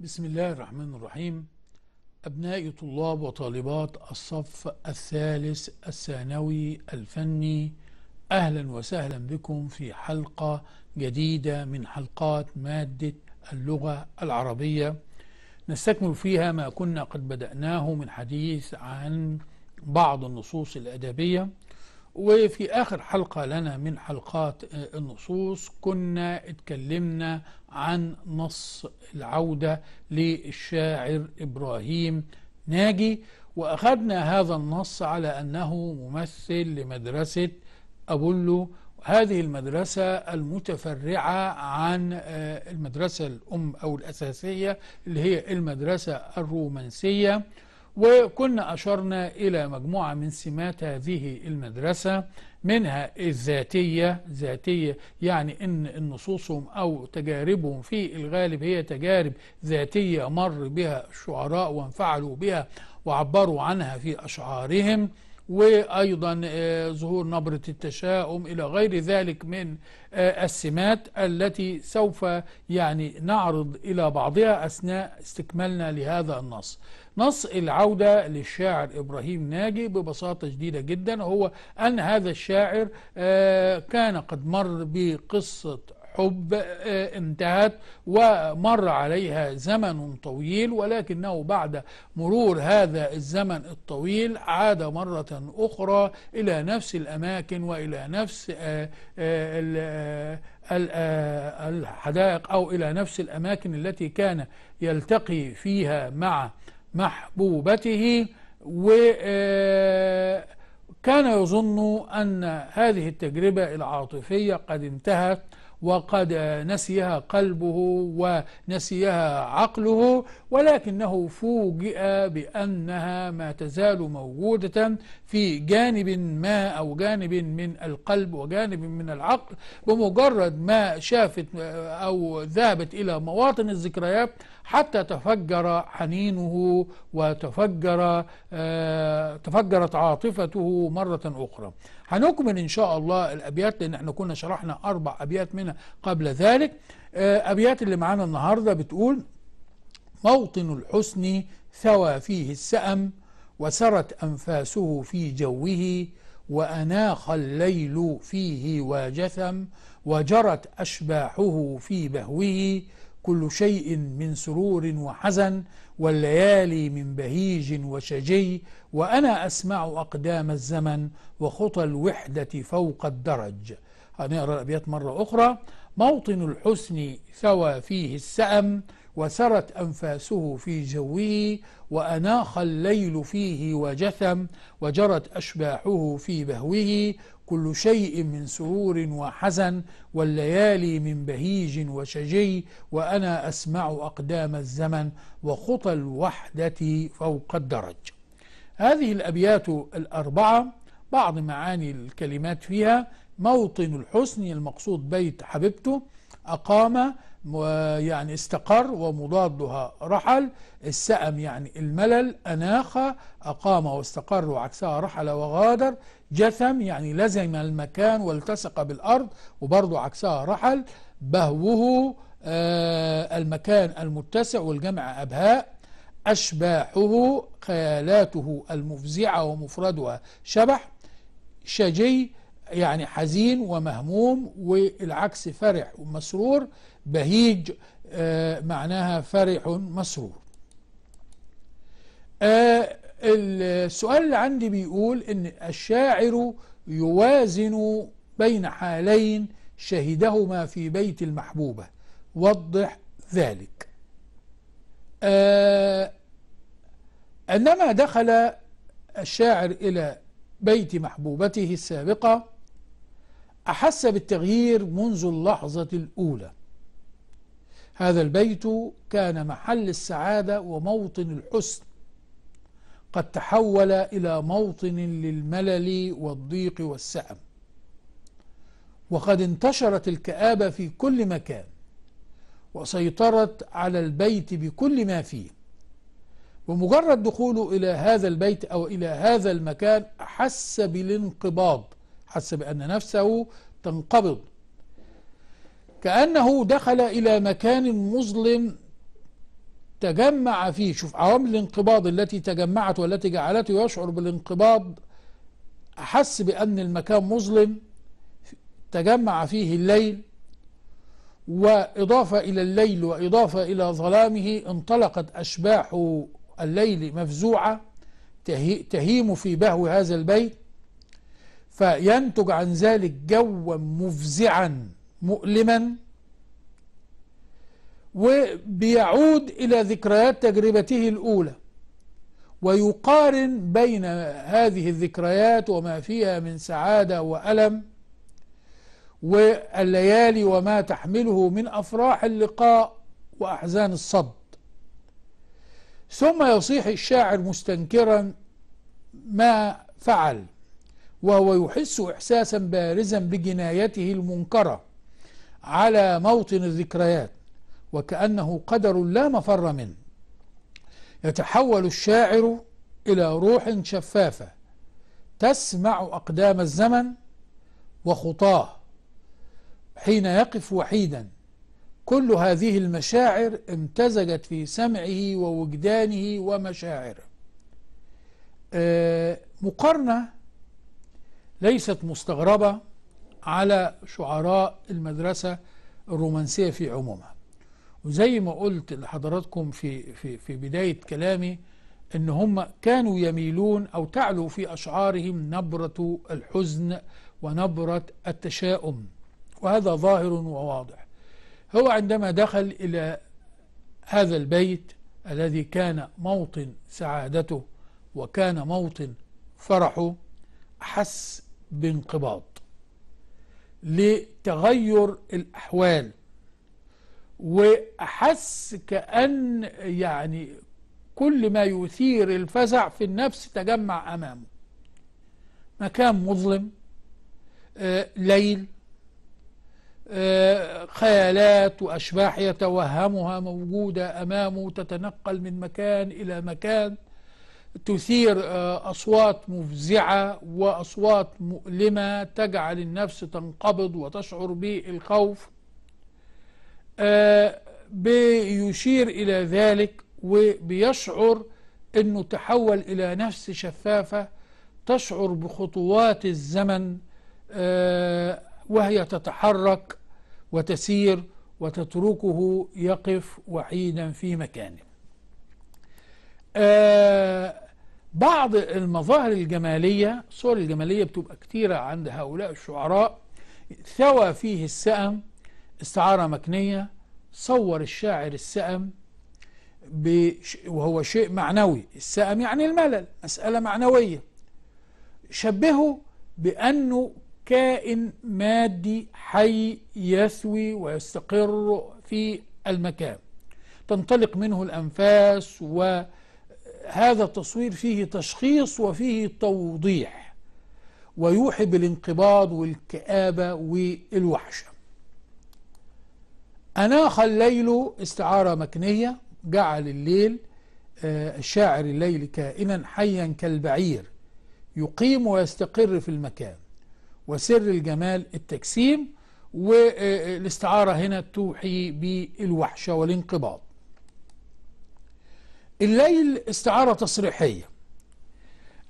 بسم الله الرحمن الرحيم أبناء طلاب وطالبات الصف الثالث الثانوي الفني أهلا وسهلا بكم في حلقة جديدة من حلقات مادة اللغة العربية نستكمل فيها ما كنا قد بدأناه من حديث عن بعض النصوص الأدبية وفي آخر حلقة لنا من حلقات آه، النصوص كنا اتكلمنا عن نص العودة للشاعر إبراهيم ناجي وأخذنا هذا النص على أنه ممثل لمدرسة أبولو هذه المدرسة المتفرعة عن آه، المدرسة الأم أو الأساسية اللي هي المدرسة الرومانسية وكنا أشرنا إلى مجموعة من سمات هذه المدرسة منها الذاتية ذاتية يعني أن النصوصهم أو تجاربهم في الغالب هي تجارب ذاتية مر بها الشعراء وانفعلوا بها وعبروا عنها في أشعارهم وأيضا آه، ظهور نبرة التشاؤم إلى غير ذلك من آه، السمات التي سوف يعني نعرض إلى بعضها أثناء استكمالنا لهذا النص نص العودة للشاعر إبراهيم ناجي ببساطة شديدة جدا هو أن هذا الشاعر آه، كان قد مر بقصة حب آه، انتهت ومر عليها زمن طويل ولكنه بعد مرور هذا الزمن الطويل عاد مرة أخرى إلى نفس الأماكن وإلى نفس آه، الحدائق أو إلى نفس الأماكن التي كان يلتقي فيها مع محبوبته وكان آه، يظن أن هذه التجربة العاطفية قد انتهت وقد آه، نسيها قلبه ونسيها عقله ولكنه فوجئ بأنها ما تزال موجودة في جانب ما أو جانب من القلب وجانب من العقل بمجرد ما شافت آه، أو ذهبت إلى مواطن الذكريات حتى تفجر حنينه وتفجر آه تفجرت عاطفته مرة أخرى هنكمل إن شاء الله الأبيات لأن احنا كنا شرحنا أربع أبيات منها قبل ذلك آه أبيات اللي معانا النهاردة بتقول موطن الحسن ثوى فيه السأم وسرت أنفاسه في جوه وأناخ الليل فيه وجثم وجرت أشباحه في بهوه كل شيء من سرور وحزن والليالي من بهيج وشجي وأنا أسمع أقدام الزمن وخطى الوحدة فوق الدرج هنقرأ الأبيات مرة أخرى موطن الحسن ثوى فيه السأم وسرت أنفاسه في جوه وأناخ الليل فيه وجثم وجرت أشباحه في بهوه كل شيء من سرور وحزن والليالي من بهيج وشجي وأنا أسمع أقدام الزمن وخطى الوحدة فوق الدرج هذه الأبيات الأربعة بعض معاني الكلمات فيها موطن الحسن المقصود بيت حبيبته أقام يعني استقر ومضادها رحل السأم يعني الملل أناخ أقام واستقر وعكسها رحل وغادر جثم يعني لزم المكان والتصق بالأرض وبرضه عكسها رحل بهوه آه المكان المتسع والجمع أبهاء أشباحه خيالاته المفزعة ومفردها شبح شجي يعني حزين ومهموم والعكس فرح ومسرور بهيج آه معناها فرح مسرور آه السؤال اللي عندي بيقول ان الشاعر يوازن بين حالين شهدهما في بيت المحبوبة وضح ذلك آه عندما دخل الشاعر إلى بيت محبوبته السابقة أحس بالتغيير منذ اللحظة الأولى هذا البيت كان محل السعادة وموطن الحسن قد تحول إلى موطن للملل والضيق والسأم وقد انتشرت الكآبة في كل مكان وسيطرت على البيت بكل ما فيه بمجرد دخوله إلى هذا البيت أو إلى هذا المكان أحس بالانقباض حس بأن نفسه تنقبض كأنه دخل إلى مكان مظلم تجمع فيه شوف عوامل الانقباض التي تجمعت والتي جعلته يشعر بالانقباض أحس بأن المكان مظلم تجمع فيه الليل وإضافة إلى الليل وإضافة إلى ظلامه انطلقت أشباح الليل مفزوعة تهيم في بهو هذا البيت فينتج عن ذلك جوا مفزعا مؤلما وبيعود إلى ذكريات تجربته الأولى ويقارن بين هذه الذكريات وما فيها من سعادة وألم والليالي وما تحمله من أفراح اللقاء وأحزان الصد ثم يصيح الشاعر مستنكرا ما فعل وهو يحس إحساسا بارزا بجنايته المنكرة على موطن الذكريات وكأنه قدر لا مفر منه يتحول الشاعر إلى روح شفافة تسمع أقدام الزمن وخطاه حين يقف وحيدا كل هذه المشاعر امتزجت في سمعه ووجدانه ومشاعره آه، مقارنة ليست مستغربة على شعراء المدرسة الرومانسية في عمومها وزي ما قلت لحضراتكم في, في, في بداية كلامي ان هم كانوا يميلون او تعلو في اشعارهم نبرة الحزن ونبرة التشاؤم وهذا ظاهر وواضح هو عندما دخل الى هذا البيت الذي كان موطن سعادته وكان موطن فرحه أحس بانقباض لتغير الأحوال وأحس كأن يعني كل ما يثير الفزع في النفس تجمع أمامه مكان مظلم آه، ليل آه، خيالات وأشباح يتوهمها موجودة أمامه تتنقل من مكان إلى مكان تثير آه، أصوات مفزعة وأصوات مؤلمة تجعل النفس تنقبض وتشعر بالخوف آه، بيشير إلى ذلك وبيشعر أنه تحول إلى نفس شفافة تشعر بخطوات الزمن آه، وهي تتحرك وتسير وتتركه يقف وحيدا في مكانه آه، بعض المظاهر الجمالية صور الجمالية بتبقى كتيرة عند هؤلاء الشعراء ثوى فيه السأم استعارة مكنية صور الشاعر السأم وهو شيء معنوي السأم يعني الملل مسألة معنوية شبهه بأنه كائن مادي حي يثوي ويستقر في المكان تنطلق منه الأنفاس و هذا التصوير فيه تشخيص وفيه توضيح ويوحي بالانقباض والكآبة والوحشة أناخ الليل استعارة مكنية جعل الليل الشاعر آه، الليل كائنا حيا كالبعير يقيم ويستقر في المكان وسر الجمال التجسيم والاستعارة هنا توحي بالوحشة والانقباض الليل استعارة تصريحية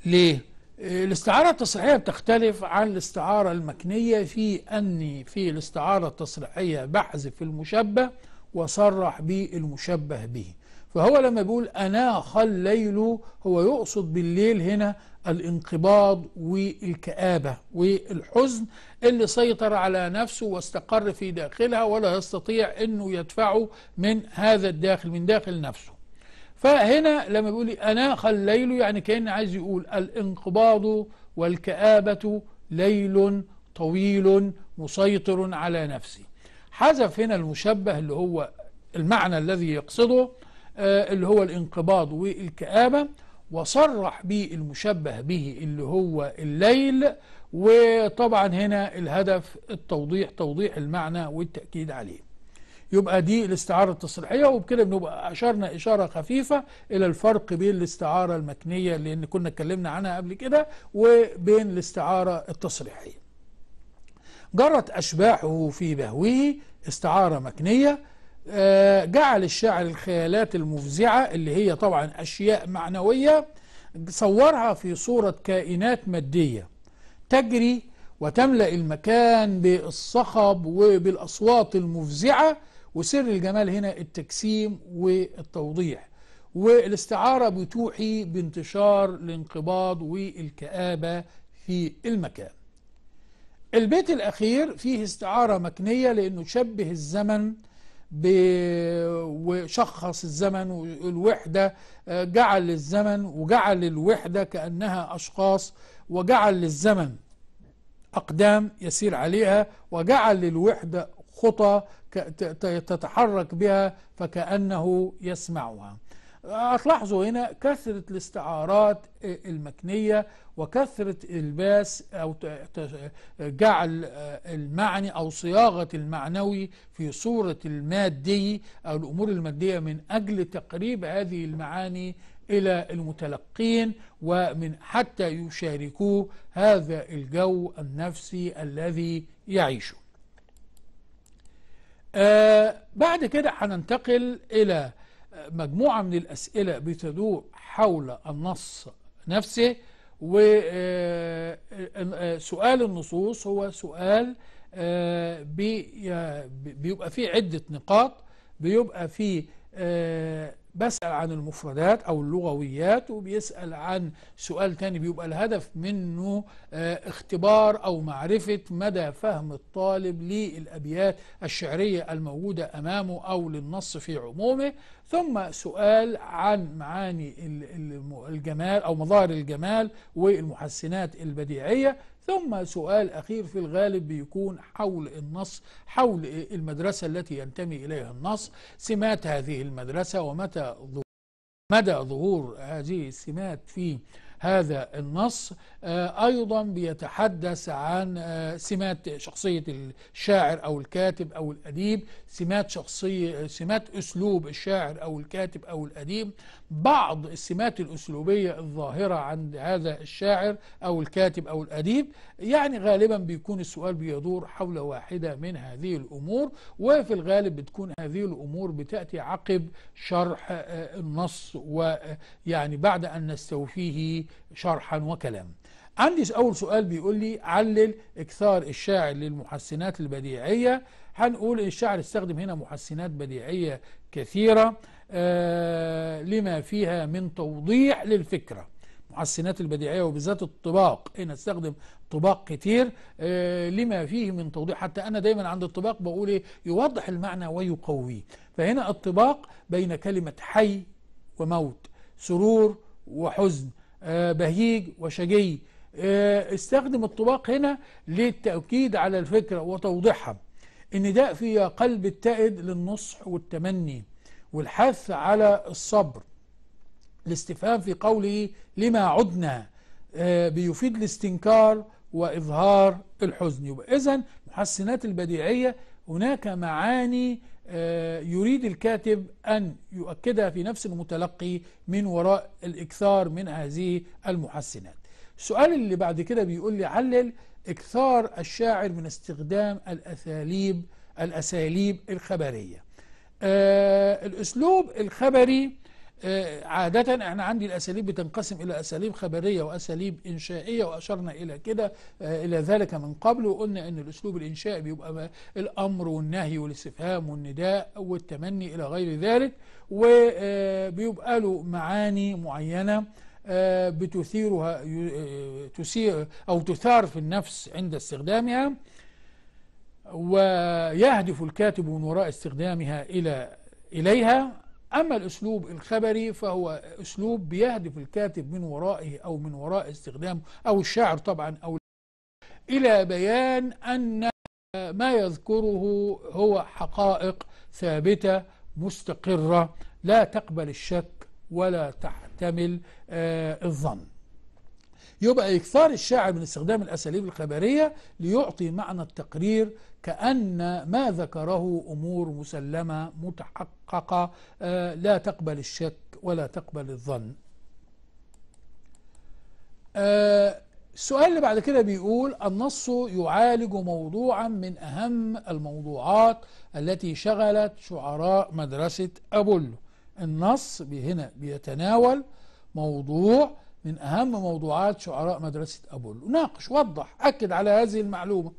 ليه؟ الاستعارة التصريحية بتختلف عن الاستعارة المكنية في أني في الاستعارة التصريحية بحذف المشبه وصرح بالمشبه به فهو لما بيقول أناخ الليل هو يقصد بالليل هنا الانقباض والكآبة والحزن اللي سيطر على نفسه واستقر في داخلها ولا يستطيع أنه يدفعه من هذا الداخل من داخل نفسه فهنا لما بيقول لي أناخ الليل يعني كان عايز يقول الانقباض والكآبة ليل طويل مسيطر على نفسي حذف هنا المشبه اللي هو المعنى الذي يقصده آه، اللي هو الانقباض والكآبة وصرح به المشبه به اللي هو الليل وطبعا هنا الهدف التوضيح توضيح المعنى والتأكيد عليه يبقى دي الاستعارة التصريحية وبكده بنبقى أشرنا إشارة خفيفة إلى الفرق بين الاستعارة المكنية لأن كنا اتكلمنا عنها قبل كده وبين الاستعارة التصريحية جرت أشباحه في بهوه استعارة مكنية آه، جعل الشاعر الخيالات المفزعة اللي هي طبعا أشياء معنوية صورها في صورة كائنات مادية تجري وتملأ المكان بالصخب وبالأصوات المفزعة وسر الجمال هنا التجسيم والتوضيح والاستعارة بتوحي بانتشار الانقباض والكآبة في المكان البيت الأخير فيه استعارة مكنية لأنه شبه الزمن وشخص الزمن والوحدة جعل الزمن وجعل الوحدة كأنها أشخاص وجعل للزمن أقدام يسير عليها وجعل للوحدة خطى تتحرك بها فكأنه يسمعها هتلاحظوا هنا كثرة الاستعارات المكنية وكثرة الباس أو جعل المعني أو صياغة المعنوي في صورة المادي أو الأمور المادية من أجل تقريب هذه المعاني إلى المتلقين ومن حتى يشاركوه هذا الجو النفسي الذي يعيشه آه بعد كده هننتقل إلى مجموعة من الأسئلة بتدور حول النص نفسه وسؤال آه، آه، النصوص هو سؤال آه، بيبقى فيه عدة نقاط بيبقى فيه بسأل عن المفردات أو اللغويات وبيسأل عن سؤال تاني بيبقى الهدف منه آه، اختبار أو معرفة مدى فهم الطالب للأبيات الشعرية الموجودة أمامه أو للنص في عمومه ثم سؤال عن معاني الجمال أو مظاهر الجمال والمحسنات البديعية ثم سؤال أخير في الغالب بيكون حول النص حول المدرسة التي ينتمي إليها النص سمات هذه المدرسة ومتى مدى ظهور هذه السمات في هذا النص آه، أيضا بيتحدث عن آه، سمات شخصية الشاعر أو الكاتب أو الأديب سمات شخصية سمات أسلوب الشاعر أو الكاتب أو الأديب بعض السمات الأسلوبية الظاهرة عند هذا الشاعر أو الكاتب أو الأديب يعني غالبا بيكون السؤال بيدور حول واحدة من هذه الأمور وفي الغالب بتكون هذه الأمور بتأتي عقب شرح آه، النص ويعني بعد أن نستوفيه شرحا وكلام عندي أول سؤال بيقول لي علل إكثار الشاعر للمحسنات البديعية هنقول الشاعر استخدم هنا محسنات بديعية كثيرة آه لما فيها من توضيح للفكرة محسنات البديعية وبالذات الطباق هنا استخدم طباق كتير آه لما فيه من توضيح حتى أنا دايما عند الطباق بقول إيه يوضح المعنى ويقويه فهنا الطباق بين كلمة حي وموت سرور وحزن آه، بهيج وشجي آه، استخدم الطباق هنا للتأكيد على الفكرة وتوضيحها إن ده في قلب التائد للنصح والتمني والحث على الصبر الاستفهام في قوله لما عدنا آه، بيفيد الاستنكار وإظهار الحزن يبقى إذن المحسنات البديعية هناك معاني آه، يريد الكاتب أن يؤكدها في نفس المتلقي من وراء الإكثار من هذه المحسنات السؤال اللي بعد كده بيقول لي علل إكثار الشاعر من استخدام الأساليب الأساليب الخبرية آه، الأسلوب الخبري آه، عادة احنا عندي الاساليب بتنقسم الى اساليب خبرية واساليب انشائية واشرنا الى كده آه، الى ذلك من قبل وقلنا ان الاسلوب الانشائي بيبقى الامر والنهي والاستفهام والنداء والتمني الى غير ذلك وبيبقى آه، له معاني معينة بتثيرها تثير او تثار في النفس عند استخدامها ويهدف الكاتب من وراء استخدامها الى اليها أما الأسلوب الخبري فهو أسلوب بيهدف الكاتب من ورائه أو من وراء استخدامه أو الشاعر طبعا أو إلى بيان أن ما يذكره هو حقائق ثابتة مستقرة لا تقبل الشك ولا تحتمل آه، الظن يبقى إكثار الشاعر من استخدام الأساليب الخبرية ليعطي معنى التقرير كأن ما ذكره أمور مسلمة متحققة آه، لا تقبل الشك ولا تقبل الظن آه، السؤال اللي بعد كده بيقول النص يعالج موضوعا من أهم الموضوعات التي شغلت شعراء مدرسة أبولو النص هنا بيتناول موضوع من أهم موضوعات شعراء مدرسة أبولو ناقش وضح أكد على هذه المعلومة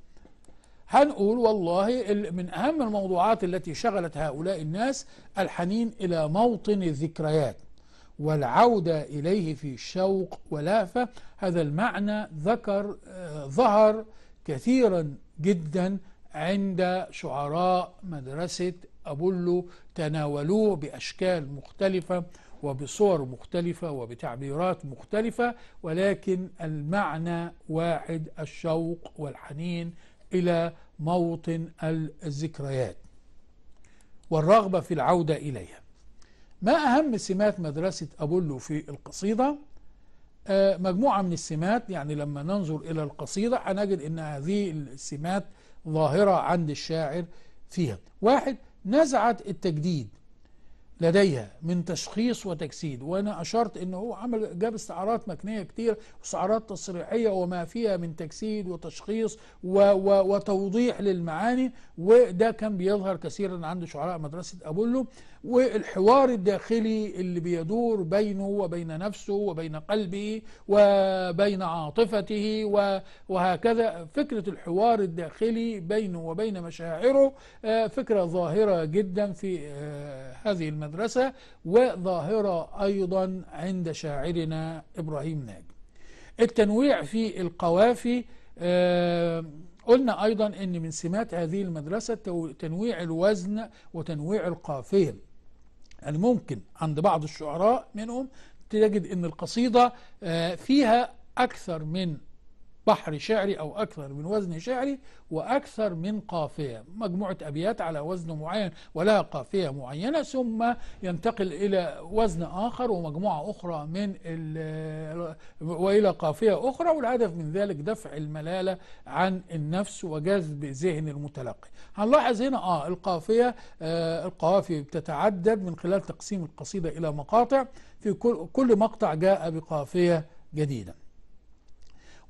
هنقول والله من أهم الموضوعات التي شغلت هؤلاء الناس الحنين إلى موطن الذكريات والعودة إليه في شوق ولهفة هذا المعنى ذكر آه، ظهر كثيرا جدا عند شعراء مدرسة أبولو تناولوه بأشكال مختلفة وبصور مختلفة وبتعبيرات مختلفة ولكن المعنى واحد الشوق والحنين إلى موطن الذكريات والرغبة في العودة إليها ما أهم سمات مدرسة أبولو في القصيدة آه، مجموعة من السمات يعني لما ننظر إلى القصيدة هنجد أن هذه السمات ظاهرة عند الشاعر فيها واحد نزعة التجديد لديها من تشخيص وتجسيد وانا اشرت ان هو عمل جاب استعارات مكنيه كتير استعارات تصريحيه وما فيها من تجسيد وتشخيص و و وتوضيح للمعاني وده كان بيظهر كثيرا عند شعراء مدرسه ابولو والحوار الداخلي اللي بيدور بينه وبين نفسه وبين قلبه وبين عاطفته وهكذا فكرة الحوار الداخلي بينه وبين مشاعره آه، فكرة ظاهرة جدا في آه، هذه المدرسة وظاهرة أيضا عند شاعرنا إبراهيم ناجي التنويع في القوافي آه، قلنا أيضا أن من سمات هذه المدرسة تنويع الوزن وتنويع القافية يعني ممكن عند بعض الشعراء منهم تجد ان القصيدة آه، فيها أكثر من بحر شعري أو أكثر من وزن شعري وأكثر من قافية مجموعة أبيات على وزن معين ولا قافية معينة ثم ينتقل إلى وزن آخر ومجموعة أخرى من وإلى قافية أخرى والهدف من ذلك دفع الملالة عن النفس وجذب ذهن المتلقي هنلاحظ هنا آه القافية آه القوافي بتتعدد من خلال تقسيم القصيدة إلى مقاطع في كل مقطع جاء بقافية جديدة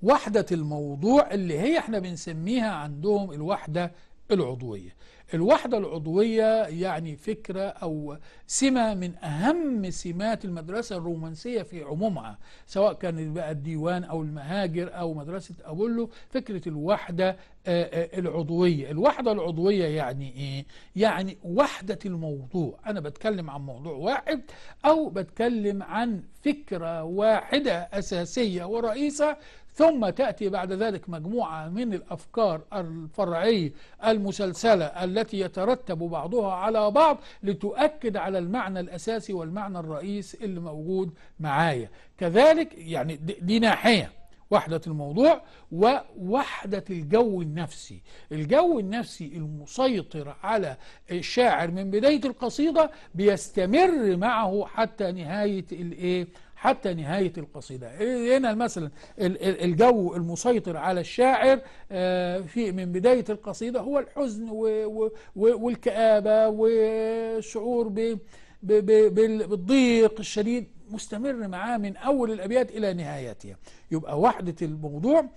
وحدة الموضوع اللي هي احنا بنسميها عندهم الوحدة العضوية الوحدة العضوية يعني فكرة أو سمة من أهم سمات المدرسة الرومانسية في عمومها سواء كان بقى الديوان أو المهاجر أو مدرسة أبولو فكرة الوحدة آه، آه، العضوية الوحدة العضوية يعني إيه؟ يعني وحدة الموضوع أنا بتكلم عن موضوع واحد أو بتكلم عن فكرة واحدة أساسية ورئيسة ثم تأتي بعد ذلك مجموعة من الأفكار الفرعية المسلسلة التي يترتب بعضها على بعض لتؤكد على المعنى الأساسي والمعنى الرئيس اللي موجود معايا كذلك يعني دي ناحية وحدة الموضوع ووحدة الجو النفسي الجو النفسي المسيطر على الشاعر من بداية القصيدة بيستمر معه حتى نهاية الايه حتى نهاية القصيدة هنا مثلا الجو المسيطر على الشاعر آه، في من بداية القصيدة هو الحزن والكآبة والشعور ب بالضيق الشديد مستمر معاه من أول الأبيات إلى نهايتها يبقى وحدة الموضوع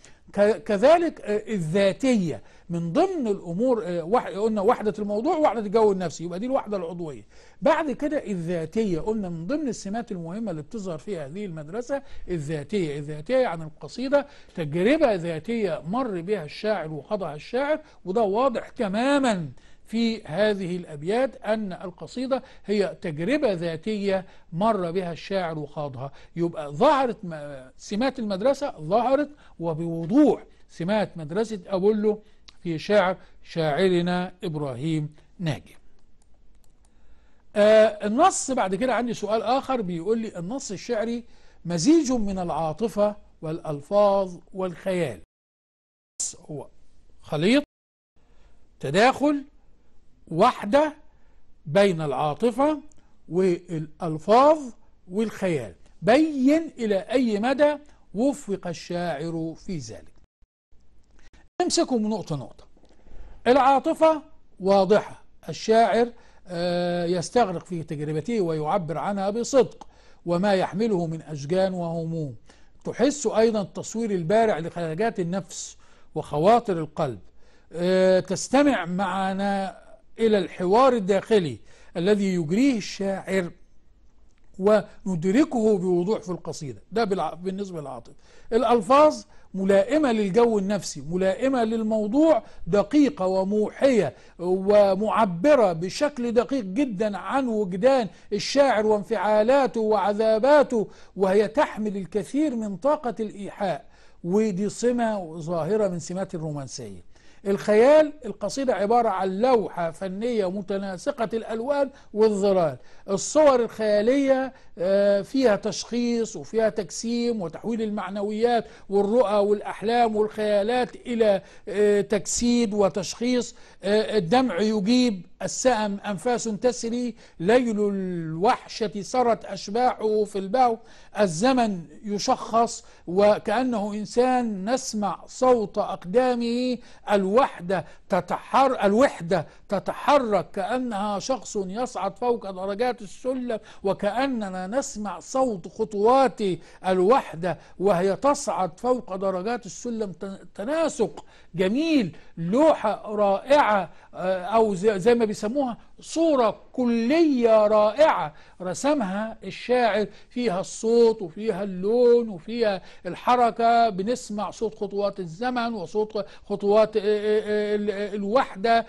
كذلك آه، الذاتية من ضمن الأمور آه، قلنا وحدة الموضوع وحدة الجو النفسي يبقى دي الوحدة العضوية بعد كده الذاتية قلنا من ضمن السمات المهمة اللي بتظهر فيها هذه المدرسة الذاتية الذاتية عن يعني القصيدة تجربة ذاتية مر بها الشاعر وخضع الشاعر وده واضح تماما في هذه الأبيات أن القصيدة هي تجربة ذاتية مر بها الشاعر وخاضها يبقى ظهرت سمات المدرسة ظهرت وبوضوح سمات مدرسة أبولو في شعر شاعرنا إبراهيم ناجي آه النص بعد كده عندي سؤال آخر بيقول لي النص الشعري مزيج من العاطفة والألفاظ والخيال هو خليط تداخل وحدة بين العاطفة والألفاظ والخيال بين إلى أي مدى وفق الشاعر في ذلك نمسكه من نقطة نقطة العاطفة واضحة الشاعر آه، يستغرق في تجربته ويعبر عنها بصدق وما يحمله من أشجان وهموم تحس أيضا التصوير البارع لخلاجات النفس وخواطر القلب آه، تستمع معنا إلى الحوار الداخلي الذي يجريه الشاعر وندركه بوضوح في القصيدة ده بالنسبة للعاطف الألفاظ ملائمة للجو النفسي ملائمة للموضوع دقيقة وموحية ومعبرة بشكل دقيق جدا عن وجدان الشاعر وانفعالاته وعذاباته وهي تحمل الكثير من طاقة الإيحاء ودي سمة ظاهرة من سمات الرومانسية الخيال القصيدة عبارة عن لوحة فنية متناسقة الألوان والظلال الصور الخيالية آه، فيها تشخيص وفيها تجسيم وتحويل المعنويات والرؤى والأحلام والخيالات إلى آه، تجسيد وتشخيص آه، الدمع يجيب السأم أنفاس تسري ليل الوحشة سرت أشباحه في البهو الزمن يشخص وكأنه إنسان نسمع صوت أقدامه الوحدة تتحر الوحدة تتحرك كأنها شخص يصعد فوق درجات السلم وكأننا نسمع صوت خطوات الوحدة وهي تصعد فوق درجات السلم تناسق جميل لوحة رائعة آه، أو زي ما بيسموها صورة كلية رائعة رسمها الشاعر فيها الصوت وفيها اللون وفيها الحركة بنسمع صوت خطوات الزمن وصوت خطوات آه، آه، الوحدة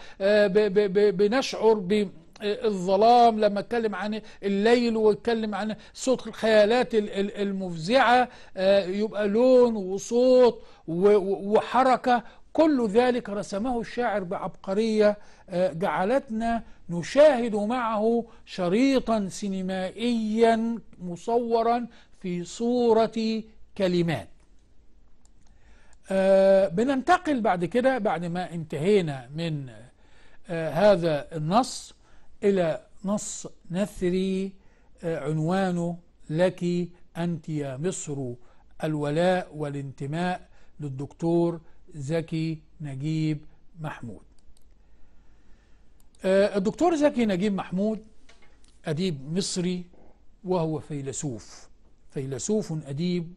بنشعر ب الظلام لما اتكلم عن الليل واتكلم عن صوت الخيالات المفزعة يبقى لون وصوت وحركة كل ذلك رسمه الشاعر بعبقرية آه، جعلتنا نشاهد معه شريطا سينمائيا مصورا في صورة كلمات آه، بننتقل بعد كده بعد ما انتهينا من آه، هذا النص إلى نص نثري عنوانه لك أنت يا مصر الولاء والانتماء للدكتور زكي نجيب محمود آه، الدكتور زكي نجيب محمود أديب مصري وهو فيلسوف فيلسوف أديب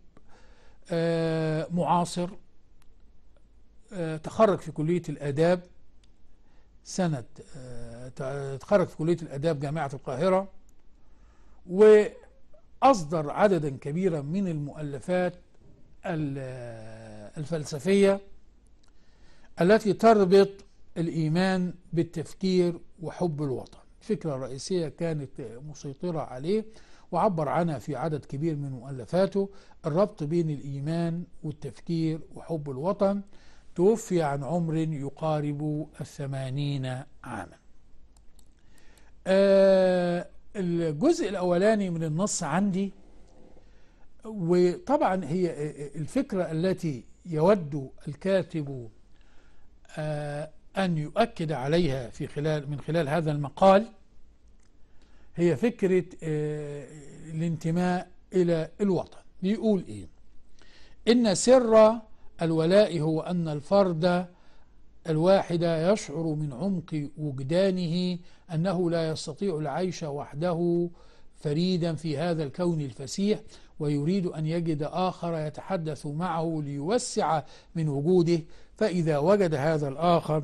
آه، معاصر آه، تخرج في كلية الآداب سنة تخرج في كلية الآداب جامعة القاهرة وأصدر عددا كبيرا من المؤلفات الفلسفية التي تربط الإيمان بالتفكير وحب الوطن فكرة رئيسية كانت مسيطرة عليه وعبر عنها في عدد كبير من مؤلفاته الربط بين الإيمان والتفكير وحب الوطن توفي عن عمر يقارب الثمانين عاما آه، الجزء الأولاني من النص عندي وطبعا هي الفكرة التي يود الكاتب آه، أن يؤكد عليها في خلال من خلال هذا المقال هي فكرة آه، الانتماء إلى الوطن بيقول إيه إن سر الولاء هو أن الفرد الواحد يشعر من عمق وجدانه أنه لا يستطيع العيش وحده فريدا في هذا الكون الفسيح ويريد أن يجد آخر يتحدث معه ليوسع من وجوده فإذا وجد هذا الآخر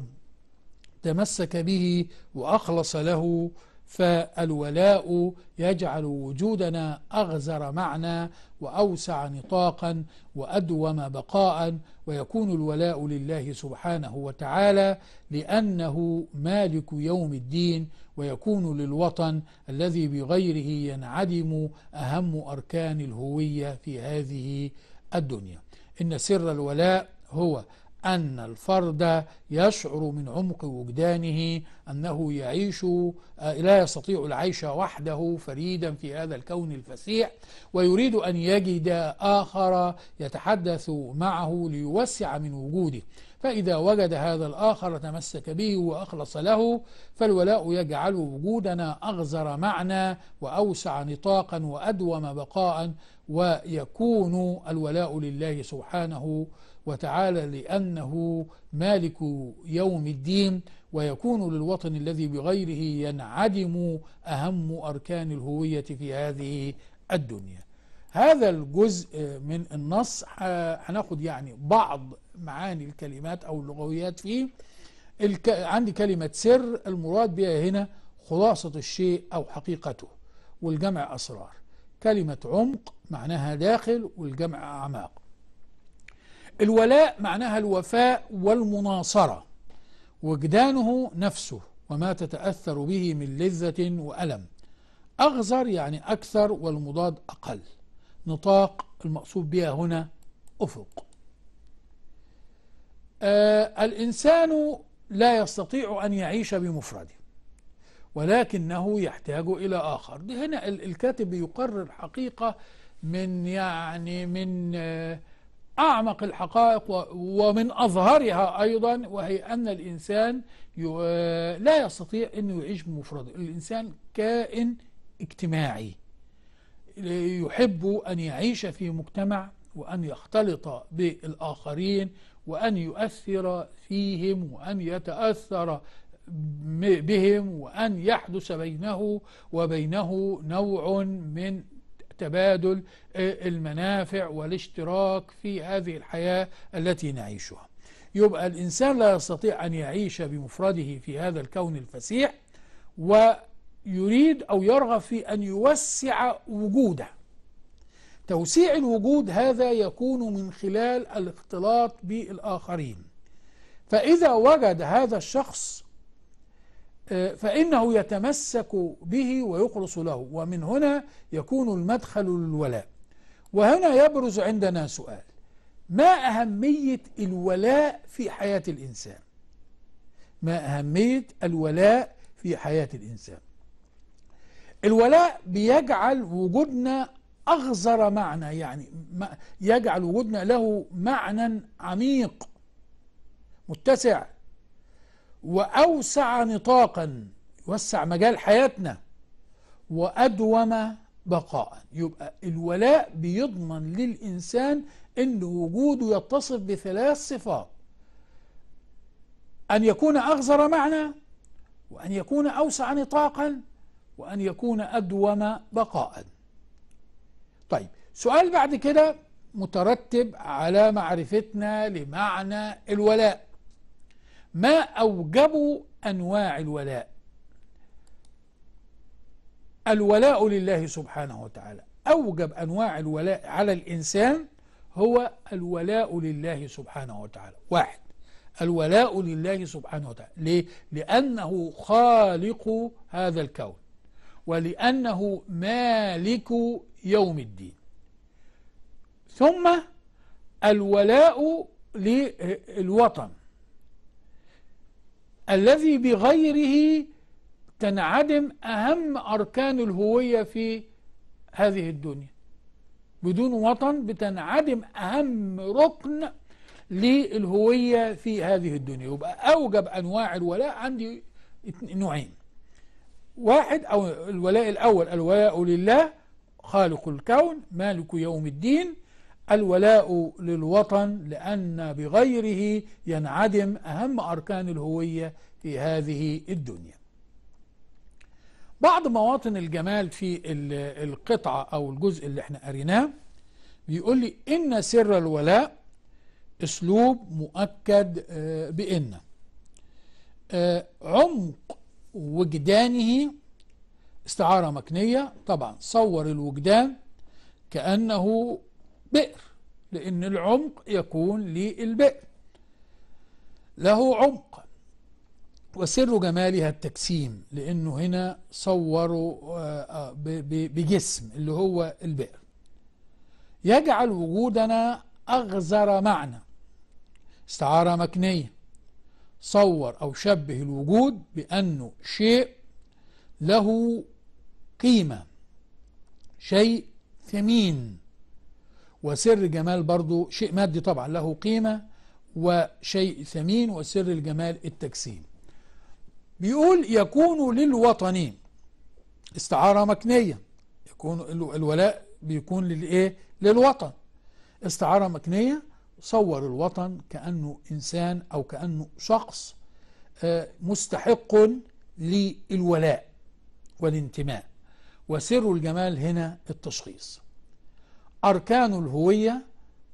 تمسك به وأخلص له فالولاء يجعل وجودنا أغزر معنى وأوسع نطاقا وأدوم بقاء ويكون الولاء لله سبحانه وتعالى لأنه مالك يوم الدين ويكون للوطن الذي بغيره ينعدم أهم أركان الهوية في هذه الدنيا إن سر الولاء هو أن الفرد يشعر من عمق وجدانه أنه يعيش آه، لا يستطيع العيش وحده فريدا في هذا الكون الفسيح ويريد أن يجد آخر يتحدث معه ليوسع من وجوده فإذا وجد هذا الآخر تمسك به وأخلص له فالولاء يجعل وجودنا أغزر معنى وأوسع نطاقا وأدوم بقاء ويكون الولاء لله سبحانه وتعالى لأنه مالك يوم الدين ويكون للوطن الذي بغيره ينعدم أهم أركان الهوية في هذه الدنيا هذا الجزء من النص هناخد يعني بعض معاني الكلمات أو اللغويات فيه الك... عندي كلمة سر المراد بها هنا خلاصة الشيء أو حقيقته والجمع أسرار كلمة عمق معناها داخل والجمع أعماق الولاء معناها الوفاء والمناصرة وجدانه نفسه وما تتأثر به من لذة وألم أغزر يعني أكثر والمضاد أقل نطاق المقصود بها هنا أفق آه الإنسان لا يستطيع أن يعيش بمفرده ولكنه يحتاج إلى آخر ده هنا الكاتب يقرر حقيقة من يعني من آه أعمق الحقائق ومن أظهرها أيضا وهي أن الإنسان لا يستطيع أنه يعيش بمفرده الإنسان كائن اجتماعي يحب أن يعيش في مجتمع وأن يختلط بالآخرين وأن يؤثر فيهم وأن يتأثر بهم وأن يحدث بينه وبينه نوع من تبادل آه، المنافع والاشتراك في هذه الحياة التي نعيشها يبقى الإنسان لا يستطيع أن يعيش بمفرده في هذا الكون الفسيح ويريد أو يرغب في أن يوسع وجوده توسيع الوجود هذا يكون من خلال الاختلاط بالآخرين فإذا وجد هذا الشخص آه، فإنه يتمسك به ويخلص له ومن هنا يكون المدخل للولاء وهنا يبرز عندنا سؤال ما أهمية الولاء في حياة الإنسان ما أهمية الولاء في حياة الإنسان الولاء بيجعل وجودنا أغزر معنى يعني يجعل وجودنا له معنى عميق متسع وأوسع نطاقا يوسع مجال حياتنا وأدوم بقاء يبقى الولاء بيضمن للإنسان أن وجوده يتصف بثلاث صفات أن يكون أغزر معنى وأن يكون أوسع نطاقا وأن يكون أدوم بقاء طيب سؤال بعد كده مترتب على معرفتنا لمعنى الولاء ما أوجب أنواع الولاء الولاء لله سبحانه وتعالى أوجب أنواع الولاء على الإنسان هو الولاء لله سبحانه وتعالى واحد الولاء لله سبحانه وتعالى ليه؟ لأنه خالق هذا الكون ولأنه مالك يوم الدين ثم الولاء للوطن الذي بغيره تنعدم أهم أركان الهوية في هذه الدنيا بدون وطن بتنعدم أهم ركن للهوية في هذه الدنيا يبقى أوجب أنواع الولاء عندي نوعين واحد أو الولاء الأول الولاء لله خالق الكون مالك يوم الدين الولاء للوطن لأن بغيره ينعدم أهم أركان الهوية في هذه الدنيا بعض مواطن الجمال في القطعة أو الجزء اللي احنا قريناه بيقول لي إن سر الولاء أسلوب مؤكد آه، بإن آه، عمق وجدانه استعارة مكنية طبعا صور الوجدان كأنه بئر لأن العمق يكون للبئر له عمق وسر جمالها التجسيم لأنه هنا صوروا آه، آه، بجسم اللي هو البئر يجعل وجودنا أغزر معنى استعارة مكنية صور أو شبه الوجود بأنه شيء له قيمة شيء ثمين وسر الجمال برضو شيء مادي طبعا له قيمة وشيء ثمين وسر الجمال التجسيم بيقول يكون للوطن استعارة مكنية يكون الولاء بيكون للإيه للوطن استعارة مكنية صور الوطن كأنه إنسان أو كأنه شخص آه، مستحق للولاء والانتماء وسر الجمال هنا التشخيص أركان الهوية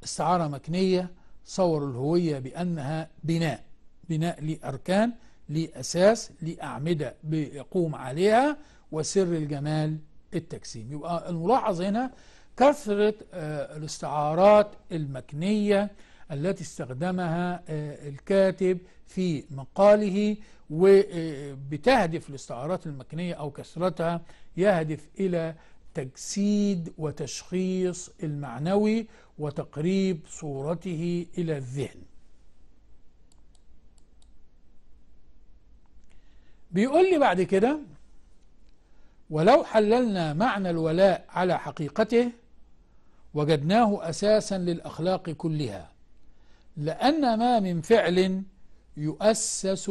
استعارة مكنية صور الهوية بأنها بناء بناء لأركان لأساس لأعمدة بيقوم عليها وسر الجمال التجسيم يبقى الملاحظ هنا كثرة آه، الاستعارات المكنية التي استخدمها آه، الكاتب في مقاله وبتهدف آه، الاستعارات المكنية أو كثرتها يهدف إلى تجسيد وتشخيص المعنوي وتقريب صورته إلى الذهن بيقول لي بعد كده ولو حللنا معنى الولاء على حقيقته وجدناه أساسا للأخلاق كلها لأن ما من فعل يؤسس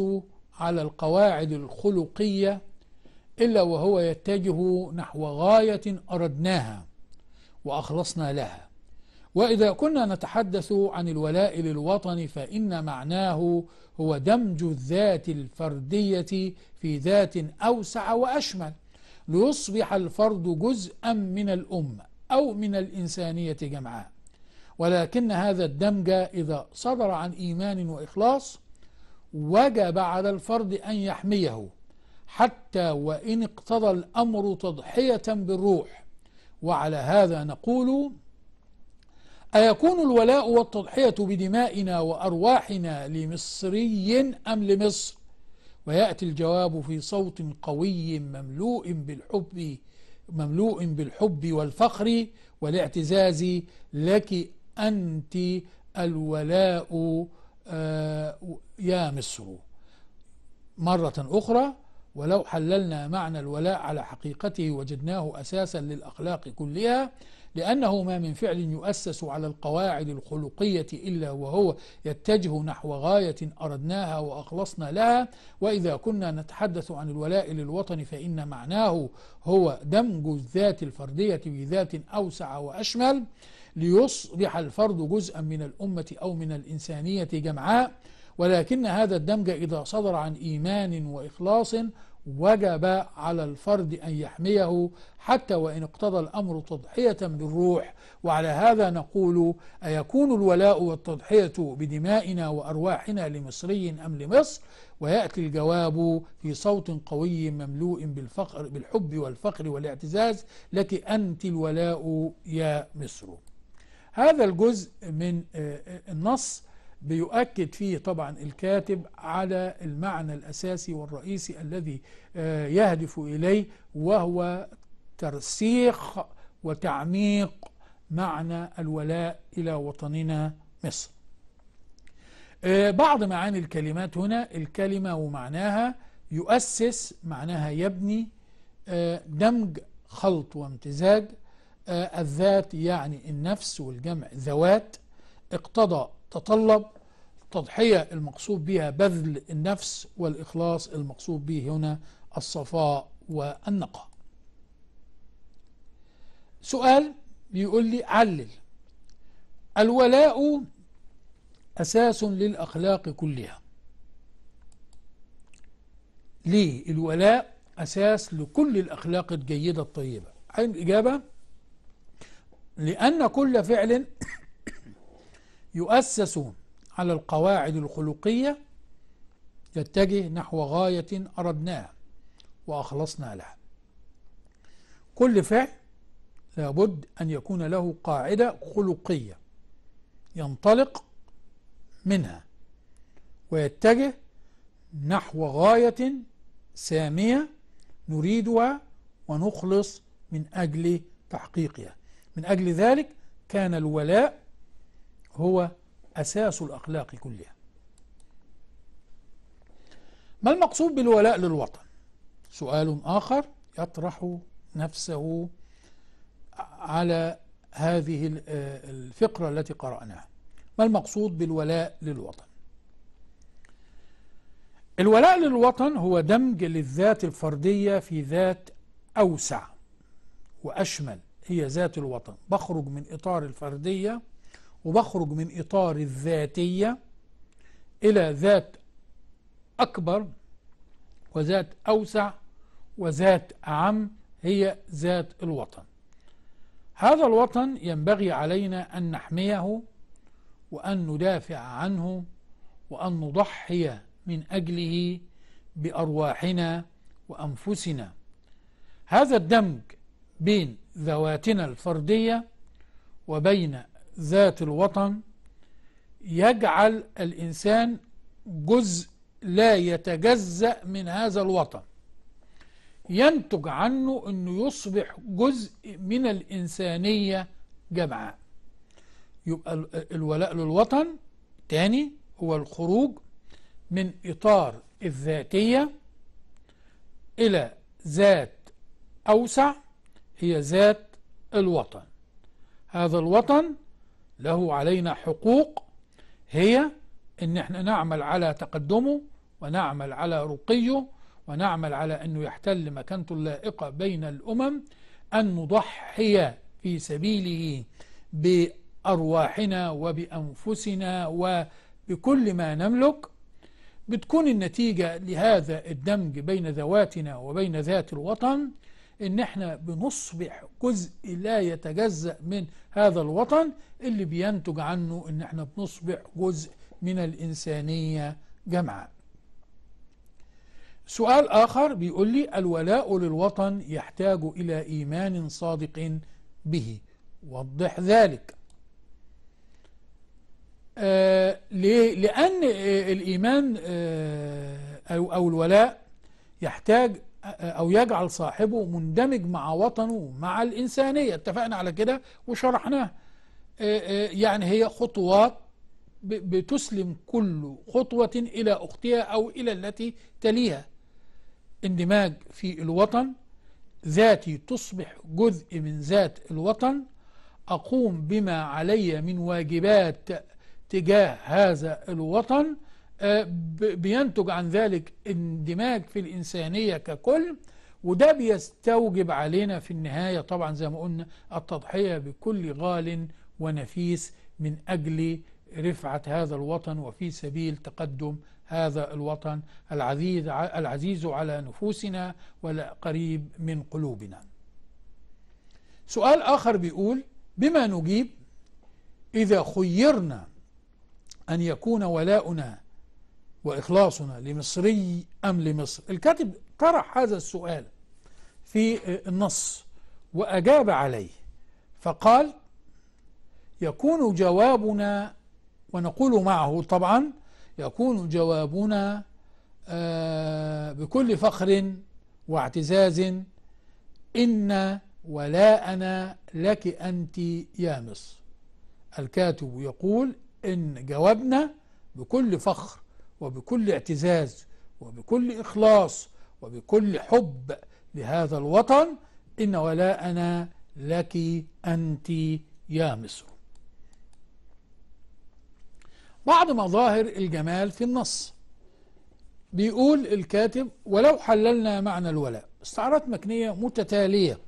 على القواعد الخلقية إلا وهو يتجه نحو غاية أردناها وأخلصنا لها وإذا كنا نتحدث عن الولاء للوطن فإن معناه هو دمج الذات الفردية في ذات أوسع وأشمل ليصبح الفرد جزءا من الأمة أو من الإنسانية جمعاء ولكن هذا الدمج إذا صدر عن إيمان وإخلاص وجب على الفرد أن يحميه حتى وإن اقتضى الأمر تضحية بالروح وعلى هذا نقول أيكون الولاء والتضحية بدمائنا وأرواحنا لمصري أم لمصر ويأتي الجواب في صوت قوي مملوء بالحب مملوء بالحب والفخر والاعتزاز لك أنت الولاء آه، يا مصر مرة أخرى ولو حللنا معنى الولاء على حقيقته وجدناه أساسا للأخلاق كلها لأنه ما من فعل يؤسس على القواعد الخلقية إلا وهو يتجه نحو غاية أردناها وأخلصنا لها وإذا كنا نتحدث عن الولاء للوطن فإن معناه هو دمج الذات الفردية بذات أوسع وأشمل ليصبح الفرد جزءا من الأمة أو من الإنسانية جمعاء ولكن هذا الدمج إذا صدر عن إيمان وإخلاص وجب على الفرد أن يحميه حتى وإن اقتضى الأمر تضحية بالروح وعلى هذا نقول أيكون الولاء والتضحية بدمائنا وأرواحنا لمصري أم لمصر ويأتي الجواب في صوت قوي مملوء بالفقر بالحب والفقر والاعتزاز لك أنت الولاء يا مصر هذا الجزء من آه، النص بيؤكد فيه طبعا الكاتب على المعنى الأساسي والرئيسي الذي آه، يهدف إليه وهو ترسيخ وتعميق معنى الولاء إلى وطننا مصر آه، بعض معاني الكلمات هنا الكلمة ومعناها يؤسس معناها يبني آه، دمج خلط وامتزاج الذات يعني النفس والجمع ذوات اقتضى تتطلب التضحية المقصود بها بذل النفس والإخلاص المقصود به هنا الصفاء والنقاء سؤال بيقول لي علل الولاء أساس للأخلاق كلها ليه الولاء أساس لكل الأخلاق الجيدة الطيبة الإجابة لأن كل فعل يؤسس على القواعد الخلقية يتجه نحو غاية أردناها وأخلصنا لها كل فعل لابد أن يكون له قاعدة خلقية ينطلق منها ويتجه نحو غاية سامية نريدها ونخلص من أجل تحقيقها من أجل ذلك كان الولاء هو أساس الأخلاق كلها ما المقصود بالولاء للوطن سؤال آخر يطرح نفسه على هذه الفقرة التي قرأناها ما المقصود بالولاء للوطن الولاء للوطن هو دمج للذات الفردية في ذات أوسع وأشمل هي ذات الوطن بخرج من إطار الفردية وبخرج من إطار الذاتية إلى ذات أكبر وذات أوسع وذات أعم هي ذات الوطن هذا الوطن ينبغي علينا أن نحميه وأن ندافع عنه وأن نضحي من أجله بأرواحنا وأنفسنا هذا الدمج بين ذواتنا الفردية وبين ذات الوطن يجعل الإنسان جزء لا يتجزأ من هذا الوطن ينتج عنه أنه يصبح جزء من الإنسانية جمعاء يبقى الولاء للوطن تاني هو الخروج من إطار الذاتية إلى ذات أوسع هي ذات الوطن هذا الوطن له علينا حقوق هي ان احنا نعمل على تقدمه ونعمل على رقيه ونعمل على انه يحتل مكانته اللائقه بين الامم ان نضحي في سبيله بارواحنا وبانفسنا وبكل ما نملك بتكون النتيجه لهذا الدمج بين ذواتنا وبين ذات الوطن ان احنا بنصبح جزء لا يتجزأ من هذا الوطن اللي بينتج عنه ان احنا بنصبح جزء من الانسانية جمعاء سؤال اخر بيقول لي الولاء للوطن يحتاج الى ايمان صادق به وضح ذلك آه ليه؟ لأن آه، الإيمان آه أو, أو الولاء يحتاج أو يجعل صاحبه مندمج مع وطنه مع الإنسانية اتفقنا على كده وشرحناه آه، آه، يعني هي خطوات بتسلم كل خطوة إلى أختها أو إلى التي تليها اندماج في الوطن ذاتي تصبح جزء من ذات الوطن أقوم بما علي من واجبات تجاه هذا الوطن آه، بينتج عن ذلك اندماج في الإنسانية ككل وده بيستوجب علينا في النهاية طبعا زي ما قلنا التضحية بكل غال ونفيس من أجل رفعة هذا الوطن وفي سبيل تقدم هذا الوطن العزيز العزيز على نفوسنا والقريب من قلوبنا سؤال آخر بيقول بما نجيب إذا خيرنا أن يكون ولاؤنا وإخلاصنا لمصري أم لمصر الكاتب طرح هذا السؤال في آه، النص وأجاب عليه فقال يكون جوابنا ونقول معه طبعا يكون جوابنا آه، بكل فخر واعتزاز إن ولاءنا لك أنت يا مصر الكاتب يقول إن جوابنا بكل فخر وبكل اعتزاز وبكل إخلاص وبكل حب لهذا الوطن إن ولاءنا لك أنت يا مصر بعض مظاهر الجمال في النص بيقول الكاتب ولو حللنا معنى الولاء استعارات مكنية متتالية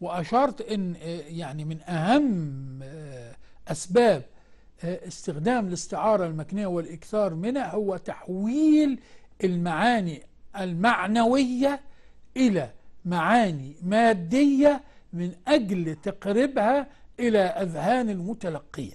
وأشرت أن آه، يعني من أهم آه، أسباب استخدام الاستعارة المكنية والإكثار منها هو تحويل المعاني المعنوية إلى معاني مادية من أجل تقربها إلى أذهان المتلقين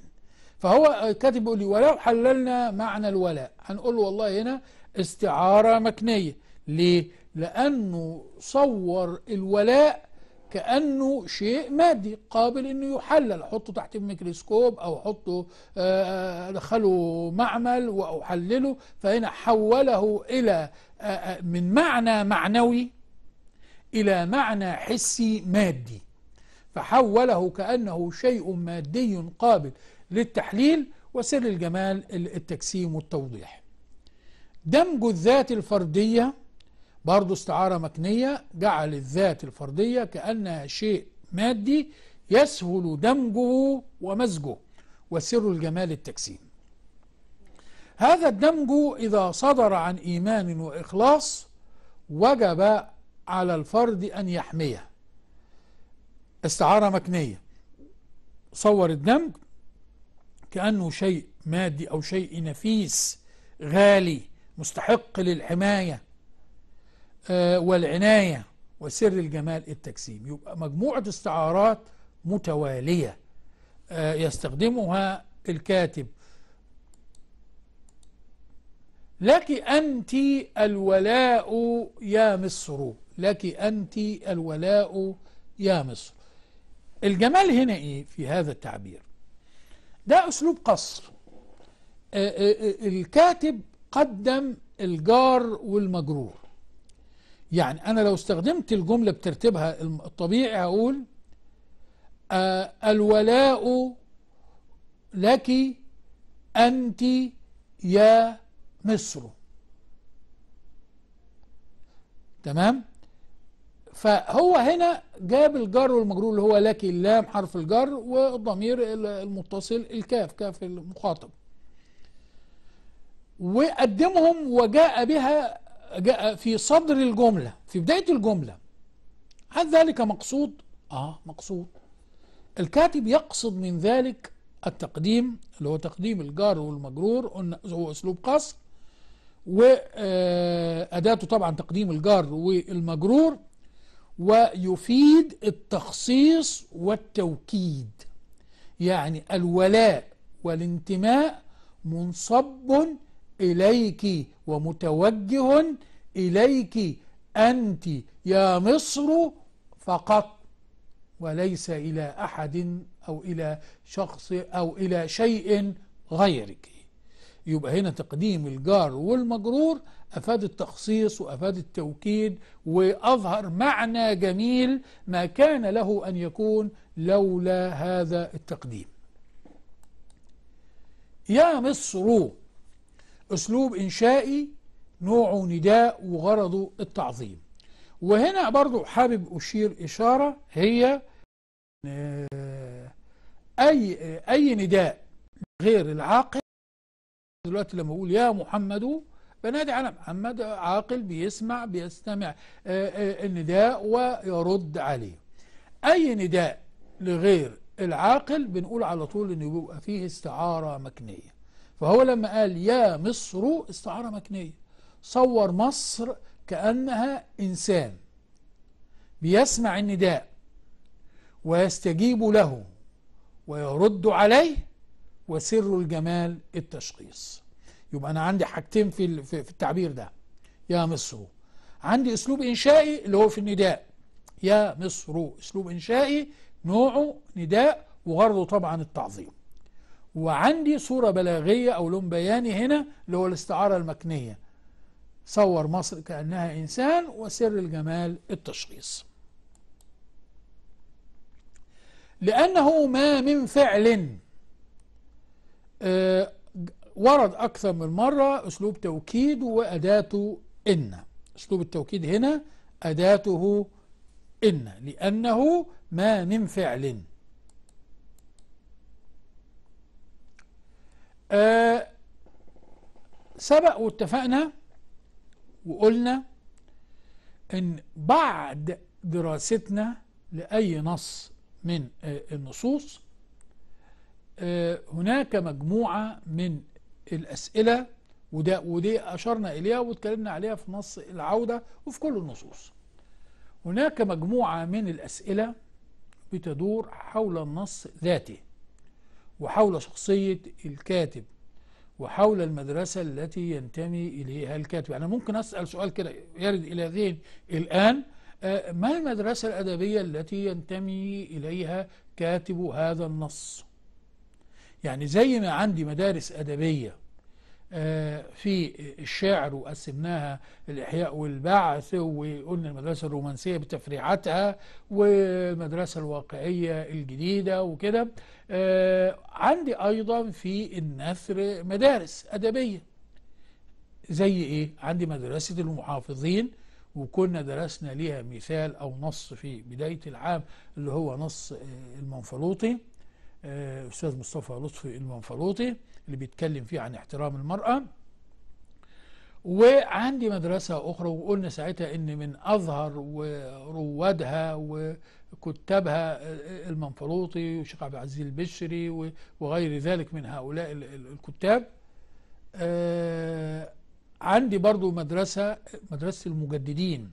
فهو كاتب يقول لي ولو حللنا معنى الولاء هنقول والله هنا استعارة مكنية ليه؟ لأنه صور الولاء كأنه شيء مادي قابل أنه يحلل حطه تحت الميكروسكوب أو حطه أدخله آه، آه، معمل واحلله فهنا حوله إلى آه، من معنى معنوي إلى معنى حسي مادي فحوله كأنه شيء مادي قابل للتحليل وسر الجمال التجسيم والتوضيح دمج الذات الفردية برضه استعارة مكنية جعل الذات الفردية كأنها شيء مادي يسهل دمجه ومزجه وسر الجمال التجسيم هذا الدمج إذا صدر عن إيمان وإخلاص وجب على الفرد أن يحميه استعارة مكنية صور الدمج كأنه شيء مادي أو شيء نفيس غالي مستحق للحماية آه، والعناية وسر الجمال التجسيم يبقى مجموعة استعارات متوالية آه، يستخدمها الكاتب لك أنت الولاء يا مصر لك أنت الولاء يا مصر الجمال هنا إيه في هذا التعبير ده أسلوب قصر آه، الكاتب قدم الجار والمجرور يعني أنا لو استخدمت الجملة بترتيبها الطبيعي هقول آه الولاء لك أنت يا مصر تمام فهو هنا جاب الجر والمجرور اللي هو لك اللام حرف الجر والضمير المتصل الكاف كاف المخاطب وقدمهم وجاء بها جاء في صدر الجملة في بداية الجملة هل ذلك مقصود؟ آه مقصود الكاتب يقصد من ذلك التقديم اللي هو تقديم الجار والمجرور هو أسلوب قصر وأداته طبعا تقديم الجار والمجرور ويفيد التخصيص والتوكيد يعني الولاء والانتماء منصب إليك ومتوجه إليك أنت يا مصر فقط وليس إلى أحد أو إلى شخص أو إلى شيء غيرك يبقى هنا تقديم الجار والمجرور أفاد التخصيص وأفاد التوكيد وأظهر معنى جميل ما كان له أن يكون لولا هذا التقديم يا مصر أسلوب إنشائي نوعه نداء وغرضه التعظيم وهنا برضو حابب أشير إشارة هي آه، أي, آه، أي نداء غير العاقل دلوقتي لما أقول يا محمد بنادي على محمد عاقل بيسمع بيستمع آه، النداء ويرد عليه أي نداء لغير العاقل بنقول على طول إنه بيبقى فيه استعارة مكنية فهو لما قال يا مصر استعارة مكنية صور مصر كأنها إنسان بيسمع النداء ويستجيب له ويرد عليه وسر الجمال التشخيص يبقى أنا عندي حاجتين في في التعبير ده يا مصر عندي أسلوب إنشائي اللي هو في النداء يا مصر أسلوب إنشائي نوعه نداء وغرضه طبعا التعظيم وعندي صورة بلاغية أو لون بياني هنا اللي هو الاستعارة المكنية صور مصر كأنها إنسان وسر الجمال التشخيص لأنه ما من فعل آه، ورد أكثر من مرة أسلوب توكيد وأداته إن أسلوب التوكيد هنا أداته إن لأنه ما من فعل آه سبق واتفقنا وقلنا ان بعد دراستنا لأي نص من آه، النصوص آه، هناك مجموعة من الأسئلة وده ودي أشرنا إليها واتكلمنا عليها في نص العودة وفي كل النصوص هناك مجموعة من الأسئلة بتدور حول النص ذاته وحول شخصية الكاتب وحول المدرسة التي ينتمي إليها الكاتب يعني ممكن أسأل سؤال كده يرد إلى ذهن الآن آه، ما المدرسة الأدبية التي ينتمي إليها كاتب هذا النص يعني زي ما عندي مدارس أدبية آه، في الشعر وقسمناها الإحياء والبعث وقلنا المدرسة الرومانسية بتفريعاتها والمدرسة الواقعية الجديدة وكده آه، عندي أيضا في النثر مدارس أدبية زي إيه؟ عندي مدرسة المحافظين وكنا درسنا ليها مثال أو نص في بداية العام اللي هو نص آه، المنفلوطي آه، أستاذ مصطفى لطفي المنفلوطي اللي بيتكلم فيه عن احترام المرأة وعندي مدرسة أخرى وقلنا ساعتها إن من أظهر وروادها وكتابها آه، المنفلوطي والشيخ عبد العزيز البشري وغير ذلك من هؤلاء الكتاب آه، عندي برضو مدرسة مدرسة المجددين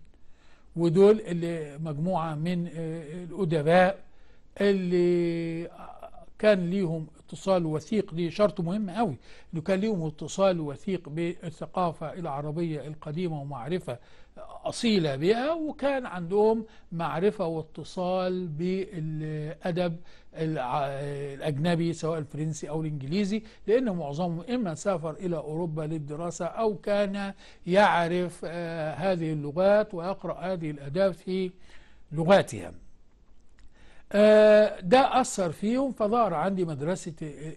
ودول اللي مجموعة من الأدباء اللي كان ليهم اتصال وثيق دي شرط مهم قوي انه كان ليهم اتصال وثيق بالثقافة العربية القديمة ومعرفة أصيلة بها وكان عندهم معرفة واتصال بالأدب الأجنبي سواء الفرنسي أو الإنجليزي لأن معظمهم إما سافر إلى أوروبا للدراسة أو كان يعرف آه، هذه اللغات ويقرأ هذه الأداب في لغاتهم آه، ده أثر فيهم فظهر عندي مدرسة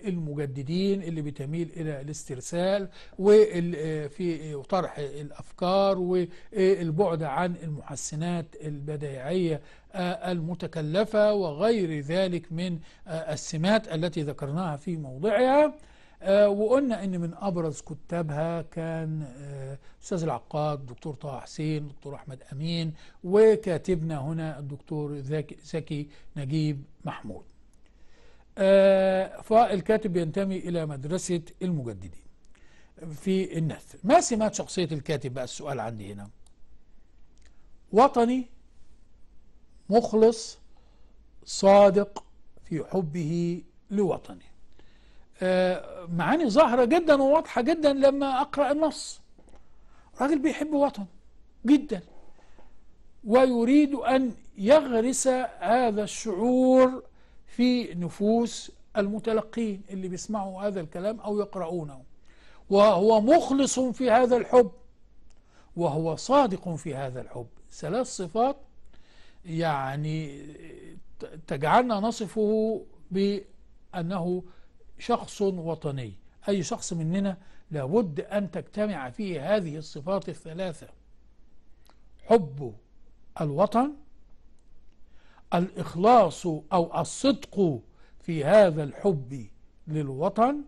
المجددين اللي بتميل إلى الاسترسال وفي آه، وطرح الأفكار والبعد عن المحسنات البدائعية آه، المتكلفة وغير ذلك من السمات التي ذكرناها في موضعها آه وقلنا ان من ابرز كتابها كان آه، استاذ آه العقاد دكتور طه حسين دكتور احمد امين وكاتبنا هنا الدكتور زكي نجيب محمود آه فالكاتب ينتمي الى مدرسه المجددين في النثر ما سمات شخصيه الكاتب بقى السؤال عندي هنا وطني مخلص صادق في حبه لوطنه آه، معاني ظاهرة جدا وواضحة جدا لما أقرأ النص راجل بيحب وطن جدا ويريد أن يغرس هذا الشعور في نفوس المتلقين اللي بيسمعوا هذا الكلام أو يقرؤونه وهو مخلص في هذا الحب وهو صادق في هذا الحب ثلاث صفات يعني تجعلنا نصفه بأنه شخص وطني أي شخص مننا لابد أن تجتمع فيه هذه الصفات الثلاثة حب الوطن الإخلاص أو الصدق في هذا الحب للوطن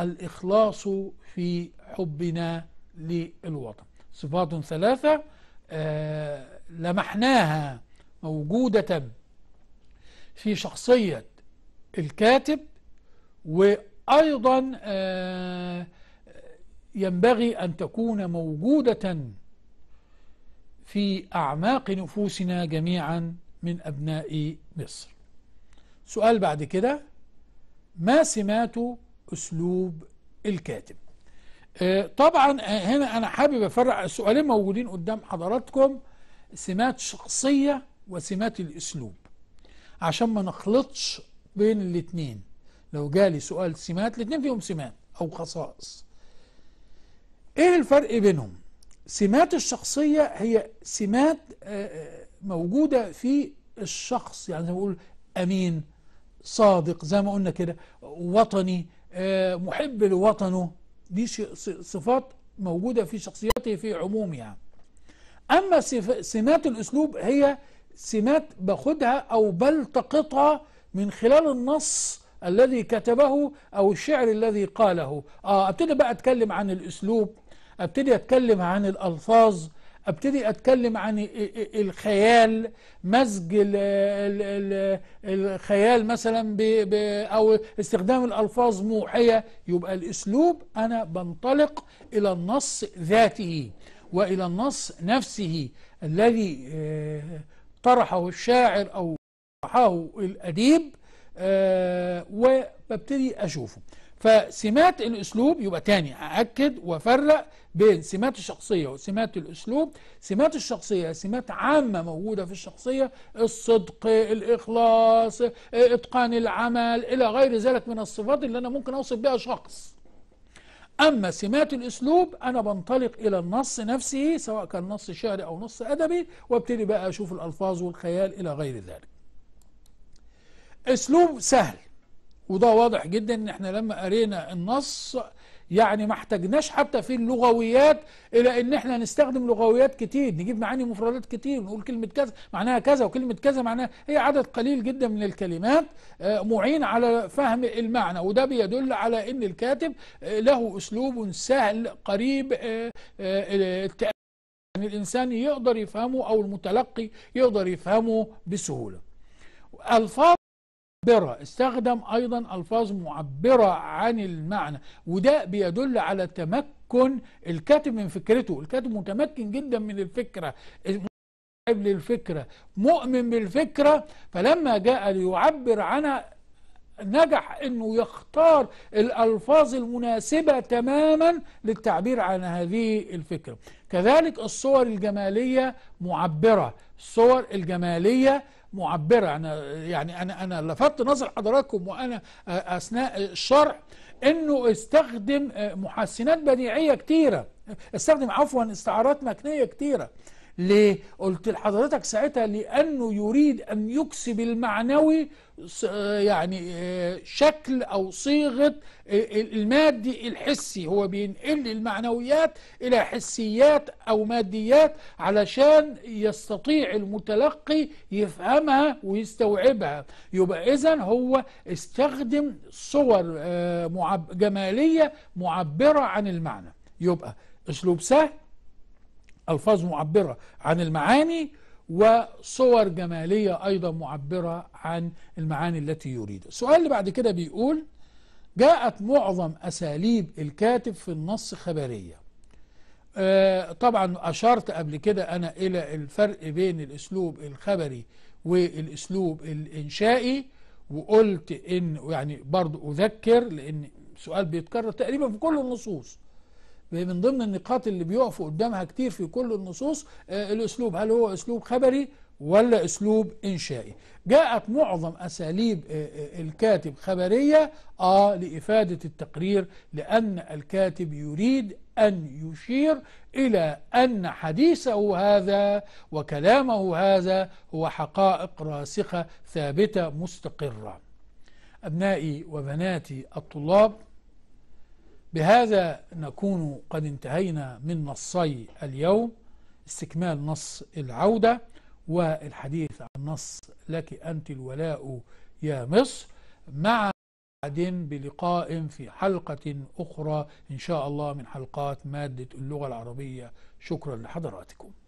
الإخلاص في حبنا للوطن صفات ثلاثة آه، لمحناها موجودة في شخصية الكاتب وأيضا آه، ينبغي أن تكون موجودة في أعماق نفوسنا جميعا من أبناء مصر سؤال بعد كده ما سمات أسلوب الكاتب آه، طبعا آه، هنا أنا حابب أفرق السؤالين موجودين قدام حضراتكم سمات شخصية وسمات الأسلوب عشان ما نخلطش بين الاتنين لو جالي سؤال سمات الاثنين فيهم سمات أو خصائص إيه الفرق بينهم؟ سمات الشخصية هي سمات آه، آه، موجودة في الشخص يعني زي ما بقول أمين صادق زي ما قلنا كده وطني آه، محب لوطنه دي صفات موجودة في شخصيته في عموم يعني أما سمات الأسلوب هي سمات باخدها أو بلتقطها من خلال النص الذي كتبه أو الشعر الذي قاله آه أبتدي بقى أتكلم عن الأسلوب أبتدي أتكلم عن الألفاظ ابتدي اتكلم عن الخيال مزج الخيال مثلا بـ بـ او استخدام الالفاظ موحيه يبقى الاسلوب انا بنطلق الى النص ذاته والى النص نفسه الذي آه، طرحه الشاعر او طرحه الاديب آه، وببتدي اشوفه فسمات الاسلوب يبقى تاني ااكد وافرق بين سمات الشخصيه وسمات الاسلوب سمات الشخصيه سمات عامه موجوده في الشخصيه الصدق الاخلاص اتقان العمل الى غير ذلك من الصفات اللي انا ممكن اوصف بها شخص اما سمات الاسلوب انا بنطلق الى النص نفسه سواء كان نص شعري او نص ادبي وابتدي بقى اشوف الالفاظ والخيال الى غير ذلك اسلوب سهل وده واضح جدا ان احنا لما قرينا النص يعني ما احتجناش حتى في اللغويات الى ان احنا نستخدم لغويات كتير نجيب معاني مفردات كتير نقول كلمه كذا معناها كذا وكلمه كذا معناها هي عدد قليل جدا من الكلمات آه، معين على فهم المعنى وده بيدل على ان الكاتب آه، له اسلوب سهل قريب آه، يعني الانسان يقدر يفهمه او المتلقي يقدر يفهمه بسهوله الفاظ معبرة استخدم أيضا ألفاظ معبرة عن المعنى وده بيدل على تمكن الكاتب من فكرته الكاتب متمكن جدا من الفكرة للفكرة مؤمن بالفكرة فلما جاء ليعبر عنها نجح انه يختار الالفاظ المناسبه تماما للتعبير عن هذه الفكره كذلك الصور الجماليه معبره الصور الجماليه معبرة أنا يعني أنا أنا لفت نظر حضراتكم وأنا أثناء الشرح إنه استخدم محسنات بديعية كتيرة استخدم عفوا استعارات مكنية كتيرة ليه؟ قلت لحضرتك ساعتها لأنه يريد أن يكسب المعنوي يعني آه، شكل أو صيغة آه، المادي الحسي هو بينقل المعنويات إلى حسيات أو ماديات علشان يستطيع المتلقي يفهمها ويستوعبها يبقى إذا هو استخدم صور آه، جمالية معبرة عن المعنى يبقى أسلوب سهل ألفاظ معبرة عن المعاني وصور جمالية أيضا معبرة عن المعاني التي يريد السؤال اللي بعد كده بيقول جاءت معظم أساليب الكاتب في النص خبرية آه، طبعا أشرت قبل كده أنا إلى الفرق بين الأسلوب الخبري والأسلوب الإنشائي وقلت إن يعني برضو أذكر لأن سؤال بيتكرر تقريبا في كل النصوص من ضمن النقاط اللي بيقفوا قدامها كتير في كل النصوص آه، الأسلوب هل هو أسلوب خبري ولا أسلوب إنشائي جاءت معظم أساليب آه، آه، الكاتب خبرية آه لإفادة التقرير لأن الكاتب يريد أن يشير إلى أن حديثه هذا وكلامه هذا هو حقائق راسخة ثابتة مستقرة أبنائي وبناتي الطلاب بهذا نكون قد انتهينا من نصي اليوم استكمال نص العودة والحديث عن نص لك أنت الولاء يا مصر مع بلقاء في حلقة أخرى إن شاء الله من حلقات مادة اللغة العربية شكرا لحضراتكم